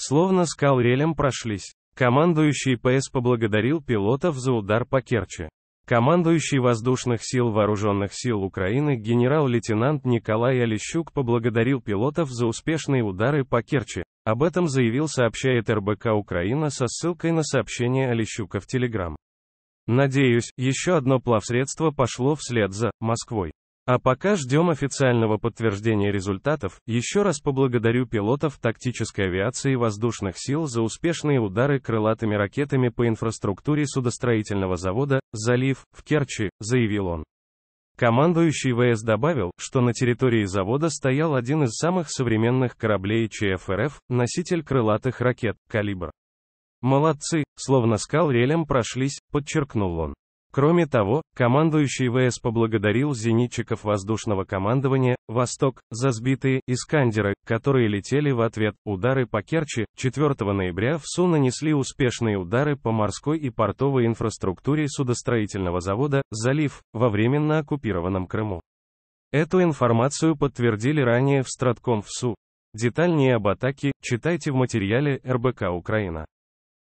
Словно скал скалрелем прошлись. Командующий ПС поблагодарил пилотов за удар по Керчи. Командующий воздушных сил Вооруженных сил Украины генерал-лейтенант Николай Олещук поблагодарил пилотов за успешные удары по Керчи. Об этом заявил сообщает РБК Украина со ссылкой на сообщение Олещука в Телеграм. Надеюсь, еще одно плавсредство пошло вслед за Москвой. А пока ждем официального подтверждения результатов, еще раз поблагодарю пилотов тактической авиации и воздушных сил за успешные удары крылатыми ракетами по инфраструктуре судостроительного завода «Залив» в Керчи, заявил он. Командующий ВС добавил, что на территории завода стоял один из самых современных кораблей ЧФРФ, носитель крылатых ракет «Калибр». «Молодцы», словно скал релем прошлись, подчеркнул он. Кроме того, командующий ВС поблагодарил зенитчиков воздушного командования «Восток» за сбитые «Искандеры», которые летели в ответ. Удары по Керчи 4 ноября в СУ нанесли успешные удары по морской и портовой инфраструктуре судостроительного завода «Залив» во временно оккупированном Крыму. Эту информацию подтвердили ранее в Стратком в СУ. Детальнее об атаке читайте в материале РБК Украина.